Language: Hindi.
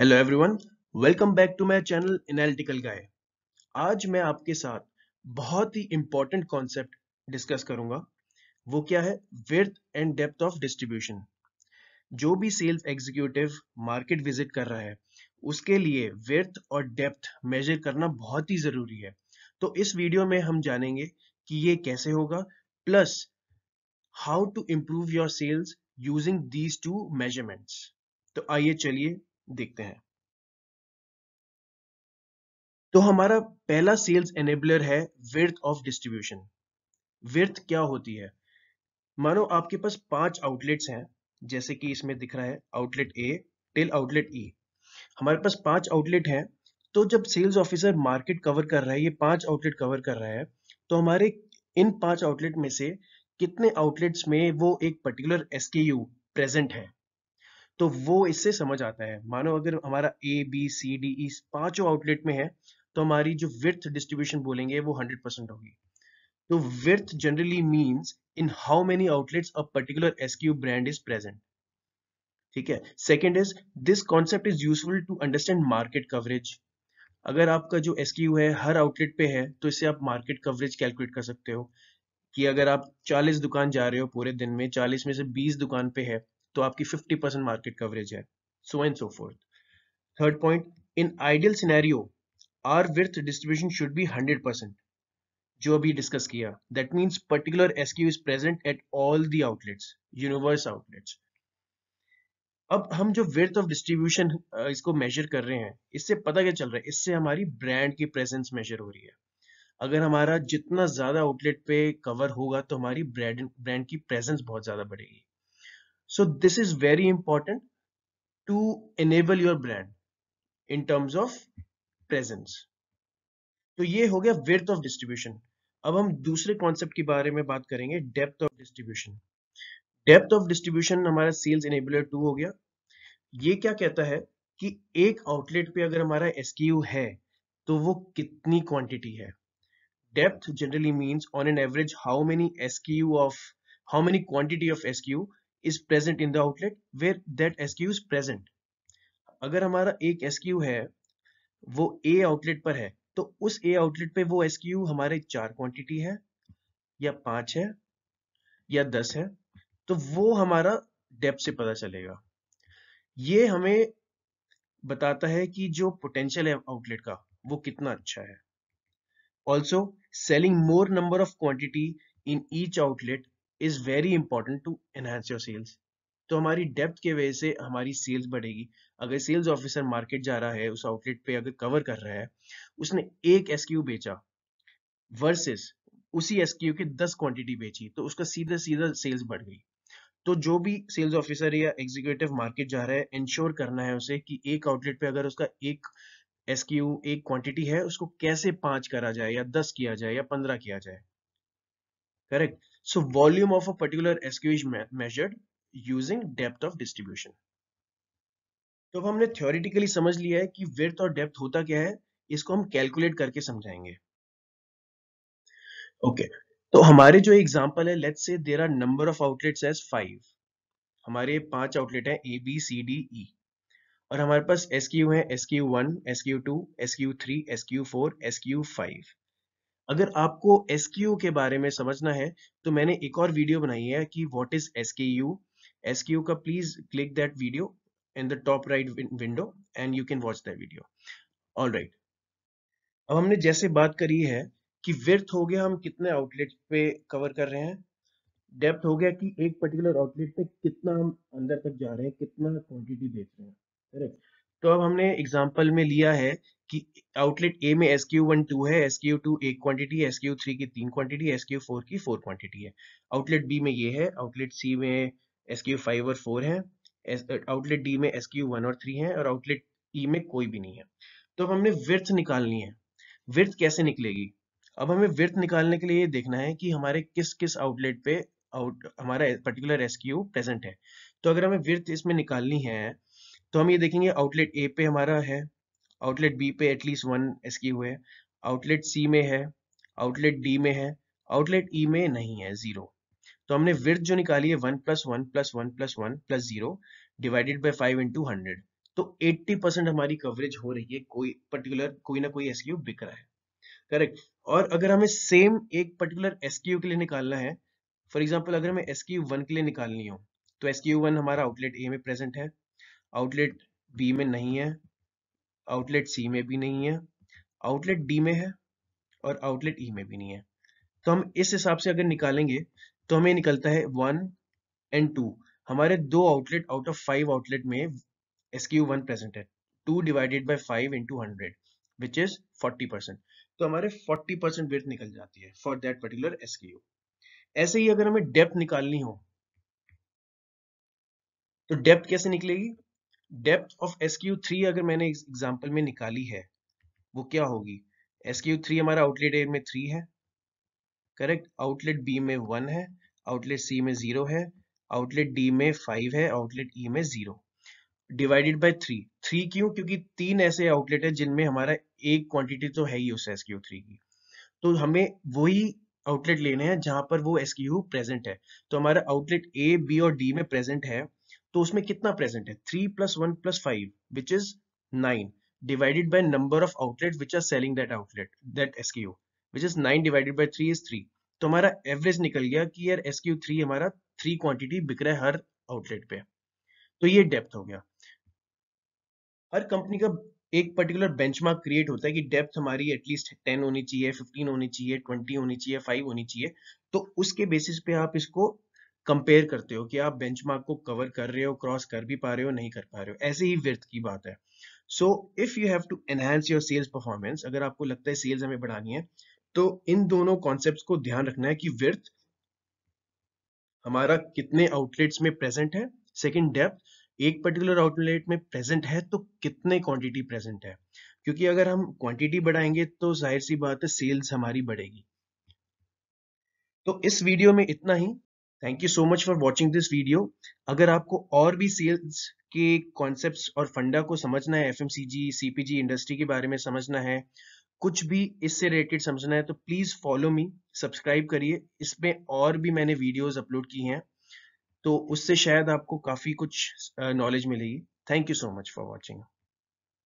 Hello everyone welcome back to my channel analytical guy आज मैं आपके साथ बहुत ही इंपॉर्टेंट कॉन्सेप्ट डिस्कस करूंगा वो क्या है width and depth of distribution जो भी सेल्स एग्जीक्यूटिव मार्केट विजिट कर रहा है उसके लिए विर्थ और डेप्थ मेजर करना बहुत ही जरूरी है तो इस वीडियो में हम जानेंगे कि ये कैसे होगा plus how to improve your sales using these two measurements तो आइए चलिए देखते हैं तो हमारा पहला सेल्स एनेबलर है विर्थ ऑफ डिस्ट्रीब्यूशन विर्थ क्या होती है मानो आपके पास पांच आउटलेट्स हैं जैसे कि इसमें दिख रहा है outlet A till outlet E हमारे पास पांच आउटलेट हैं तो जब सेल्स ऑफिसर मार्केट कवर कर रहा है ये पांच आउटलेट कवर कर रहा है तो हमारे इन पांच आउटलेट में से कितने आउटलेट्स में वो एक पर्टिकुलर एसकेयू प्रेजेंट है तो वो इससे समझ आता है मानो अगर हमारा A B C D E पांचों आउटलेट में है तो हमारी जो विर्थ डिस्ट्रीब्यूशन बोलेंगे वो 100 परसेंट होगी तो width generally means in how many outlets a particular SKU brand is present ठीक है second is this concept is useful to understand market coverage अगर आपका जो एस है हर आउटलेट पे है तो इससे आप मार्केट कवरेज कैलकुलेट कर सकते हो कि अगर आप 40 दुकान जा रहे हो पूरे दिन में 40 में से 20 दुकान पे है तो आपकी 50 परसेंट मार्केट कवरेज है so and so fourth third point in ideal scenario are width distribution should be 100 percent जो अभी डिस्कस किया that means particular SKU is present at all the outlets universe outlets अब हम जो विर्थ ऑफ डिस्ट्रीब्यूशन इसको मेजर कर रहे हैं इससे पता क्या चल रहा है इससे हमारी ब्रांड की प्रेजेंस मेजर हो रही है अगर हमारा जितना ज़्यादा आउटलेट पे कवर होगा तो हमारी ब्रांड ब्रांड की प्रेजेंस बहुत ज़्यादा बढ़ेगी so this is very important to enable your brand in terms of presence तो ये हो गया विर्थ ऑफ डिस्ट्रीब्यूशन अब हम दूसरे कॉन्सेप्ट के बारे में बात करेंगे depth of distribution depth of distribution हमारा सेल्स इनेबलर टू हो गया ये क्या कहता है कि एक आउटलेट पे अगर हमारा एस है तो वो कितनी क्वांटिटी है depth generally means on an average how many S of how many quantity of S is present in the outlet where that SKU is present. अगर हमारा एक SKU है वो A outlet पर है तो उस A outlet पे वो SKU हमारे चार quantity है या पांच है या दस है तो वो हमारा डेप्थ से पता चलेगा ये हमें बताता है कि जो पोटेंशियल है आउटलेट का वो कितना अच्छा है also selling more number of quantity in each outlet is very important to enhance your sales तो हमारी डेप्थ के वजह से हमारी सेल्स बढ़ेगी अगर सेल्स ऑफिसर मार्केट जा रहा है उस आउटलेट पे अगर कवर कर रहा है उसने एक एस बेचा वर्सेस उसी एस की दस क्वांटिटी बेची तो उसका सीधा सीधा सेल्स बढ़ गई तो जो भी सेल्स ऑफिसर या एग्जीक्यूटिव मार्केट जा रहा है इंश्योर करना है उसे कि एक आउटलेट पे अगर उसका एक एस एक क्वांटिटी है उसको कैसे पांच करा जाए या दस किया जाए या पंद्रह किया जाए correct So volume of a particular SQ is measured using depth of distribution. तो अब हमने थ्योरेटिकली समझ लिया है कि विर्थ और डेप्थ होता क्या है इसको हम कैलकुलेट करके समझाएंगे ओके okay, तो हमारे जो एग्जाम्पल है let's say there are number of outlets as five हमारे पांच आउटलेट हैं A B C D E और हमारे पास एस क्यू है SKU one SKU two SKU three SKU four SKU five अगर आपको एस के बारे में समझना है तो मैंने एक और वीडियो बनाई है कि what is S K U S का please click that video in the top right window and you can watch that video all right अब हमने जैसे बात करी है कि विर्थ हो गया हम कितने आउटलेट पे कवर कर रहे हैं डेप्थ हो गया कि एक पर्टिकुलर आउटलेट पे कितना हम अंदर तक जा रहे हैं कितना क्वांटिटी बेच रहे हैं करेक्ट तो अब हमने एग्जाम्पल में लिया है कि आउटलेट ए में एस क्यू वन टू है एस क्यू टू एक क्वांटिटी एस क्यू थ्री की तीन क्वांटिटी एस क्यू फोर की फोर क्वांटिटी है आउटलेट बी में ये है आउटलेट सी में एस क्यू फाइव और फोर है आउटलेट डी में एस क्यू वन और थ्री है और आउटलेट ई e में कोई भी नहीं है तो अब हमने विर्थ निकालनी है विर्थ कैसे निकलेगी अब हमें विर्थ निकालने के लिए ये देखना है कि हमारे किस किस आउटलेट पे आउट हमारा पर्टिकुलर एस क्यू प्रेजेंट है तो अगर हमें विर्थ इसमें निकालनी है तो हम ये देखेंगे आउटलेट ए पे हमारा है आउटलेट बी पे एटलीस्ट वन एस हुए है आउटलेट सी में है आउटलेट डी में है आउटलेट ई e में नहीं है जीरो तो हमने विर्थ जो निकाली है one plus one plus one plus one plus zero divided by five into hundred तो एट्टी परसेंट हमारी कवरेज हो रही है कोई पर्टिकुलर कोई ना कोई एसक्यू बिक रहा है करेक्ट और अगर हमें सेम एक पर्टिकुलर एसक्यू के लिए निकालना है फॉर एग्जाम्पल अगर हमें एसक्यू वन के लिए निकालनी हो तो एसक्यू वन हमारा आउटलेट ए में प्रेजेंट है आउटलेट बी में नहीं है आउटलेट सी में भी नहीं है आउटलेट डी में है और आउटलेट ई e में भी नहीं है तो हम इस हिसाब से अगर निकालेंगे तो हमें निकलता है वन एंड टू हमारे दो outlet out of five outlet में एस क्यू वन प्रेजेंट है two divided by five into hundred which is forty percent तो हमारे फोर्टी परसेंट वेथ निकल जाती है फॉर दैट पर्टिकुलर एस ऐसे ही अगर हमें डेप्थ निकालनी हो तो डेप्थ कैसे निकलेगी depth of SKU three अगर मैंने एग्जाम्पल में निकाली है वो क्या होगी एस क्यू थ्री हमारा आउटलेट ए में थ्री है करेक्ट आउटलेट बी में वन है आउटलेट सी में जीरो है आउटलेट डी में फाइव है आउटलेट ई e में zero divided by three three क्यों क्योंकि तीन ऐसे आउटलेट है जिनमें हमारा एक क्वांटिटी तो है ही उस एस क्यू थ्री की तो हमें वही आउटलेट लेने हैं जहां पर वो एस क्यू प्रेजेंट है तो हमारा आउटलेट ए बी और डी में प्रेजेंट है तो उसमें कितना प्रेजेंट है three plus one plus five which is nine divided divided number of outlet which are selling that outlet that SKU which is nine divided by three is three तो हमारा एवरेज निकल गया कि यार एस क्यू थ्री हमारा थ्री क्वांटिटी बिक रहा है हर आउटलेट पे तो ये डेप्थ हो गया हर कंपनी का एक पर्टिकुलर बेंचमार्क क्रिएट होता है कि डेप्थ हमारी एटलीस्ट 10 होनी चाहिए 15 होनी चाहिए 20 होनी चाहिए 5 होनी चाहिए तो उसके बेसिस पे आप इसको कंपेयर करते हो कि आप बेंचमार्क को कवर कर रहे हो क्रॉस कर भी पा रहे हो नहीं कर पा रहे हो ऐसे ही व्यर्थ की बात है so if you have to enhance your sales performance अगर आपको लगता है सेल्स हमें बढ़ानी है तो इन दोनों कॉन्सेप्ट को ध्यान रखना है कि व्यर्थ हमारा कितने आउटलेट्स में प्रेजेंट है सेकेंड डेप्थ एक पर्टिकुलर आउटलेट में प्रेजेंट है तो कितने क्वांटिटी प्रेजेंट है क्योंकि अगर हम क्वांटिटी बढ़ाएंगे तो जाहिर सी बात है सेल्स हमारी बढ़ेगी तो इस वीडियो में इतना ही thank you so much for watching this video अगर आपको और भी सेल्स के कॉन्सेप्ट्स और फंडा को समझना है एफ सीपीजी इंडस्ट्री के बारे में समझना है कुछ भी इससे रिलेटेड समझना है तो प्लीज़ फॉलो मी सब्सक्राइब करिए इसमें और भी मैंने वीडियोस अपलोड की हैं तो उससे शायद आपको काफ़ी कुछ नॉलेज मिलेगी thank you so much for watching